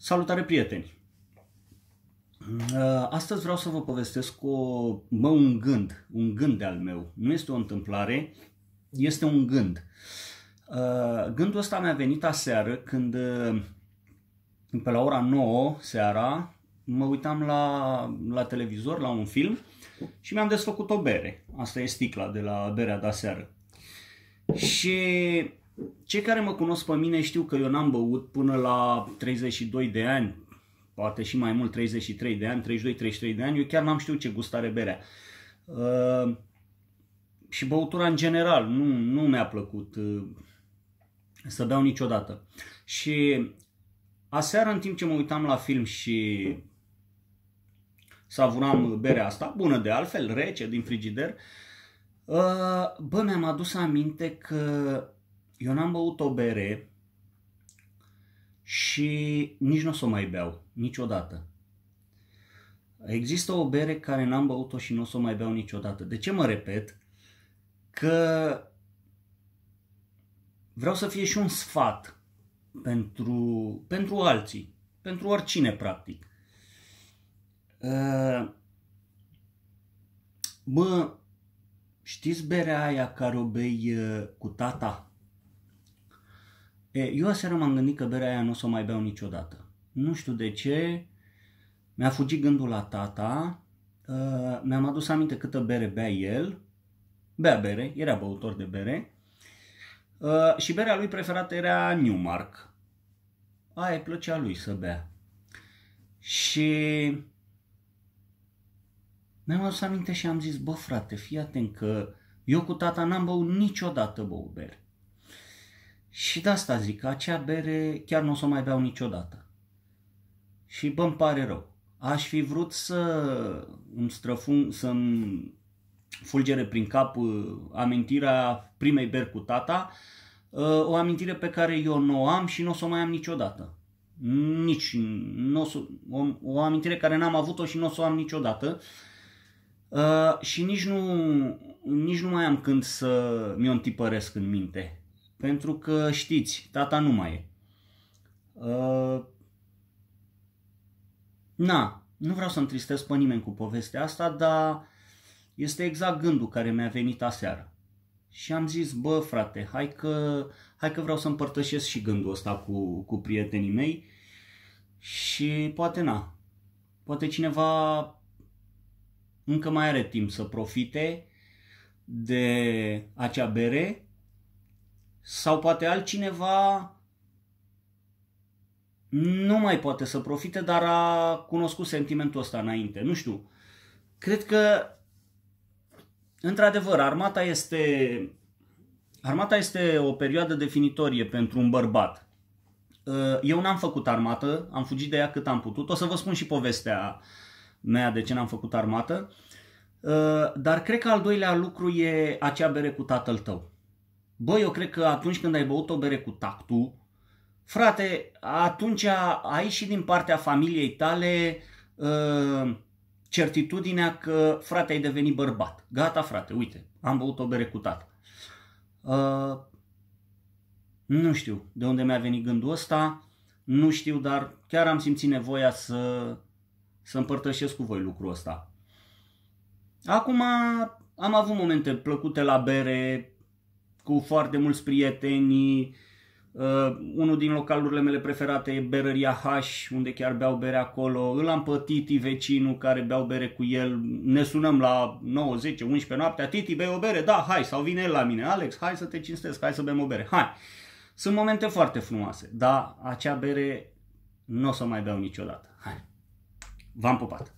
Salutare prieteni! Uh, astăzi vreau să vă povestesc o, mă, un gând, un gând de-al meu. Nu este o întâmplare, este un gând. Uh, gândul ăsta mi-a venit aseară când uh, pe la ora 9 seara mă uitam la, la televizor, la un film și mi-am desfăcut o bere. Asta e sticla de la berea de aseară. Și cei care mă cunosc pe mine știu că eu n-am băut până la 32 de ani, poate și mai mult, 33 de ani, 32-33 de ani, eu chiar n-am știut ce gustare berea. Uh, și băutura în general, nu, nu mi-a plăcut uh, să beau niciodată. Și aseară, în timp ce mă uitam la film și savuram berea asta, bună de altfel, rece, din frigider, uh, bă, mi-am adus aminte că eu n-am băut o bere și nici nu o să mai beau, niciodată. Există o bere care n-am băut-o și nu o să mai beau niciodată. De ce mă repet? Că vreau să fie și un sfat pentru, pentru alții, pentru oricine practic. Uh, bă, știți berea aia care o bei uh, cu tata? Eu aseară m-am gândit că berea aia nu o să o mai beau niciodată. Nu știu de ce, mi-a fugit gândul la tata, ă, mi-am adus aminte câtă bere bea el, bea bere, era băutor de bere, ă, și berea lui preferată era Newmark. Aia îi plăcea lui să bea. Și mi-am adus aminte și am zis, bă frate, fii atent că eu cu tata n-am băut niciodată băut bere. Și de asta zic, acea bere chiar nu o să o mai beau niciodată. Și bă, îmi pare rău. Aș fi vrut să îmi străfung, să-mi fulgere prin cap uh, amintirea primei beri cu tata, uh, o amintire pe care eu nu o am și nu o să o mai am niciodată. Nici, o o, o amintire care n-am avut-o și nu o să o am niciodată. Uh, și nici nu, nici nu mai am când să mi-o întipăresc în minte. Pentru că știți, tata nu mai e. Uh, na, nu vreau să tristez pe nimeni cu povestea asta, dar este exact gândul care mi-a venit aseară. Și am zis, bă frate, hai că, hai că vreau să împărtășesc și gândul ăsta cu, cu prietenii mei și poate na, poate cineva încă mai are timp să profite de acea bere sau poate altcineva nu mai poate să profite, dar a cunoscut sentimentul ăsta înainte. Nu știu. Cred că, într-adevăr, armata este, armata este o perioadă definitorie pentru un bărbat. Eu n-am făcut armată, am fugit de ea cât am putut. O să vă spun și povestea mea de ce n-am făcut armată. Dar cred că al doilea lucru e acea bere cu tatăl tău. Bă, eu cred că atunci când ai băut o bere cu tactul, frate, atunci ai și din partea familiei tale uh, certitudinea că frate ai devenit bărbat. Gata frate, uite, am băut o bere cu tata. Uh, nu știu de unde mi-a venit gândul ăsta, nu știu, dar chiar am simțit nevoia să, să împărtășesc cu voi lucrul ăsta. Acum am avut momente plăcute la bere, cu foarte mulți prieteni. Uh, unul din localurile mele preferate e Berăria H, unde chiar beau bere acolo. Îl am pe Titi, vecinul, care beau bere cu el. Ne sunăm la 9, 10, 11 noaptea. Titi, bei o bere? Da, hai. Sau vine el la mine. Alex, hai să te cinstesc, hai să bem o bere. Hai. Sunt momente foarte frumoase, dar acea bere nu o să mai beau niciodată. Hai. V-am pupat!